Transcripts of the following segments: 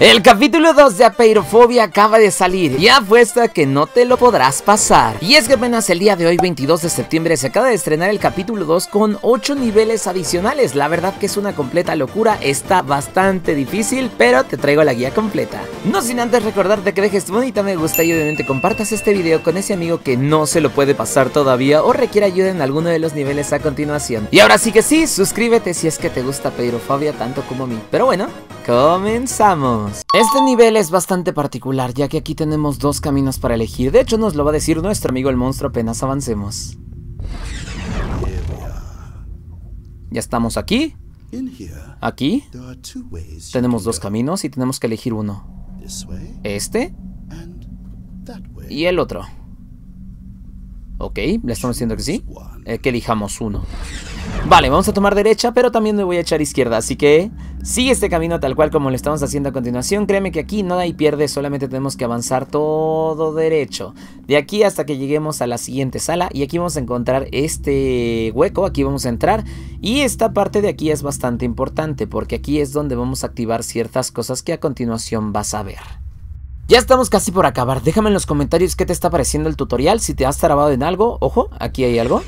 El capítulo 2 de Apeirofobia acaba de salir y apuesta que no te lo podrás pasar. Y es que apenas el día de hoy, 22 de septiembre, se acaba de estrenar el capítulo 2 con 8 niveles adicionales. La verdad que es una completa locura, está bastante difícil, pero te traigo la guía completa. No sin antes recordarte que dejes tu bonita me gusta y obviamente compartas este video con ese amigo que no se lo puede pasar todavía o requiere ayuda en alguno de los niveles a continuación. Y ahora sí que sí, suscríbete si es que te gusta Apeirofobia tanto como a mí. Pero bueno, ¡Comenzamos! Este nivel es bastante particular, ya que aquí tenemos dos caminos para elegir. De hecho, nos lo va a decir nuestro amigo el monstruo apenas avancemos. Ya estamos aquí. Aquí. Tenemos dos caminos y tenemos que elegir uno. Este. Y el otro. Ok, le estamos diciendo que sí. Eh, que elijamos uno. Vale, vamos a tomar derecha, pero también me voy a echar izquierda, así que... Sigue este camino tal cual como lo estamos haciendo a continuación. Créeme que aquí nada hay pierde, solamente tenemos que avanzar todo derecho. De aquí hasta que lleguemos a la siguiente sala. Y aquí vamos a encontrar este hueco, aquí vamos a entrar. Y esta parte de aquí es bastante importante porque aquí es donde vamos a activar ciertas cosas que a continuación vas a ver. Ya estamos casi por acabar, déjame en los comentarios qué te está pareciendo el tutorial, si te has trabado en algo, ojo, aquí hay algo.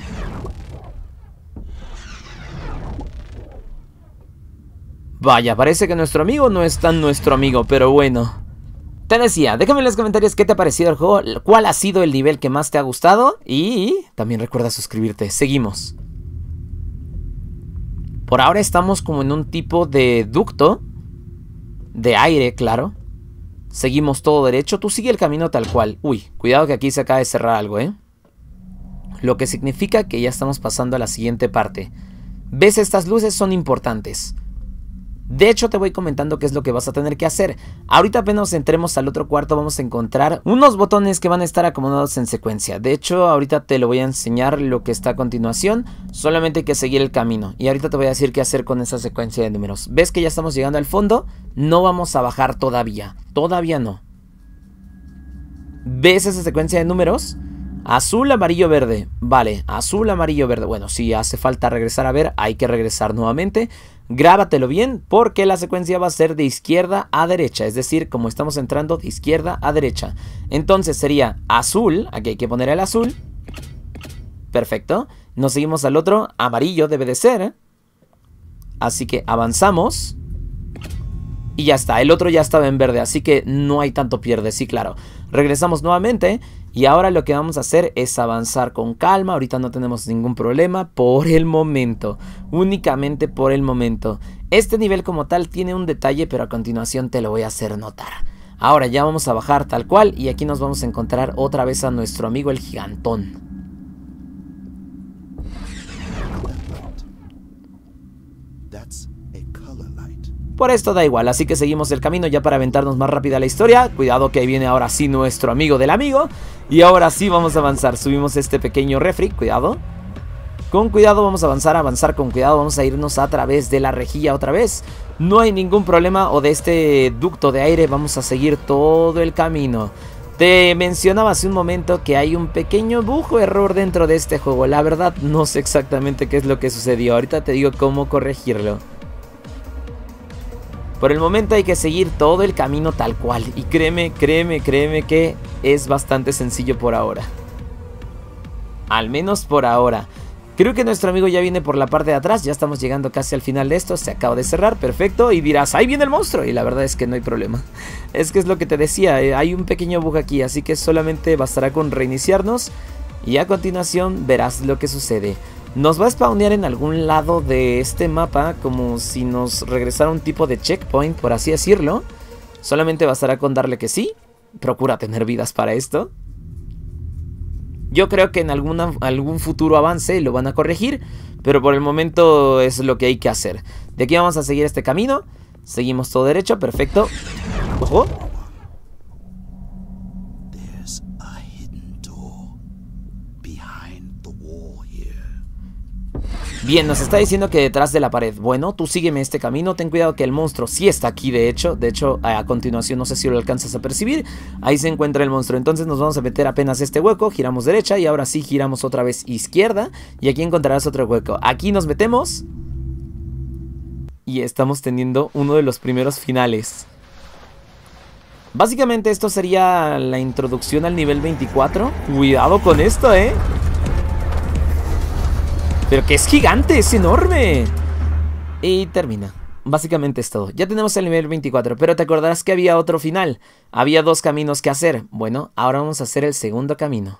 Vaya, parece que nuestro amigo no es tan nuestro amigo, pero bueno. Te decía, déjame en los comentarios qué te ha parecido el juego, cuál ha sido el nivel que más te ha gustado y también recuerda suscribirte. Seguimos. Por ahora estamos como en un tipo de ducto de aire, claro. Seguimos todo derecho, tú sigue el camino tal cual. Uy, cuidado que aquí se acaba de cerrar algo, ¿eh? Lo que significa que ya estamos pasando a la siguiente parte. ¿Ves? Estas luces son importantes. De hecho, te voy comentando qué es lo que vas a tener que hacer. Ahorita apenas entremos al otro cuarto vamos a encontrar unos botones que van a estar acomodados en secuencia. De hecho, ahorita te lo voy a enseñar lo que está a continuación. Solamente hay que seguir el camino. Y ahorita te voy a decir qué hacer con esa secuencia de números. ¿Ves que ya estamos llegando al fondo? No vamos a bajar todavía. Todavía no. ¿Ves esa secuencia de números? Azul, amarillo, verde. Vale, azul, amarillo, verde. Bueno, si hace falta regresar a ver, hay que regresar nuevamente. Grábatelo bien porque la secuencia va a ser de izquierda a derecha, es decir, como estamos entrando de izquierda a derecha. Entonces sería azul, aquí hay que poner el azul. Perfecto. Nos seguimos al otro, amarillo debe de ser. Así que avanzamos. Y ya está, el otro ya estaba en verde, así que no hay tanto pierde, sí, claro. Regresamos nuevamente y ahora lo que vamos a hacer es avanzar con calma, ahorita no tenemos ningún problema por el momento, únicamente por el momento. Este nivel como tal tiene un detalle, pero a continuación te lo voy a hacer notar. Ahora ya vamos a bajar tal cual y aquí nos vamos a encontrar otra vez a nuestro amigo el gigantón. That's a color por esto da igual, así que seguimos el camino ya para aventarnos más rápida la historia. Cuidado que ahí viene ahora sí nuestro amigo del amigo. Y ahora sí vamos a avanzar. Subimos este pequeño refri, cuidado. Con cuidado vamos a avanzar, avanzar con cuidado, vamos a irnos a través de la rejilla otra vez. No hay ningún problema o de este ducto de aire vamos a seguir todo el camino. Te mencionaba hace un momento que hay un pequeño bujo error dentro de este juego. La verdad no sé exactamente qué es lo que sucedió. Ahorita te digo cómo corregirlo. Por el momento hay que seguir todo el camino tal cual y créeme, créeme, créeme que es bastante sencillo por ahora. Al menos por ahora. Creo que nuestro amigo ya viene por la parte de atrás, ya estamos llegando casi al final de esto, se acaba de cerrar, perfecto, y dirás, ahí viene el monstruo, y la verdad es que no hay problema. Es que es lo que te decía, eh, hay un pequeño bug aquí, así que solamente bastará con reiniciarnos, y a continuación verás lo que sucede nos va a spawnear en algún lado de este mapa, como si nos regresara un tipo de checkpoint, por así decirlo. Solamente bastará con darle que sí. Procura tener vidas para esto. Yo creo que en algún futuro avance lo van a corregir, pero por el momento es lo que hay que hacer. De aquí vamos a seguir este camino. Seguimos todo derecho, perfecto. Ojo. Bien, nos está diciendo que detrás de la pared. Bueno, tú sígueme este camino. Ten cuidado que el monstruo sí está aquí, de hecho. De hecho, a continuación, no sé si lo alcanzas a percibir. Ahí se encuentra el monstruo. Entonces nos vamos a meter apenas este hueco. Giramos derecha y ahora sí giramos otra vez izquierda. Y aquí encontrarás otro hueco. Aquí nos metemos. Y estamos teniendo uno de los primeros finales. Básicamente esto sería la introducción al nivel 24. Cuidado con esto, ¿eh? Pero que es gigante, es enorme. Y termina. Básicamente es todo. Ya tenemos el nivel 24, pero te acordarás que había otro final. Había dos caminos que hacer. Bueno, ahora vamos a hacer el segundo camino.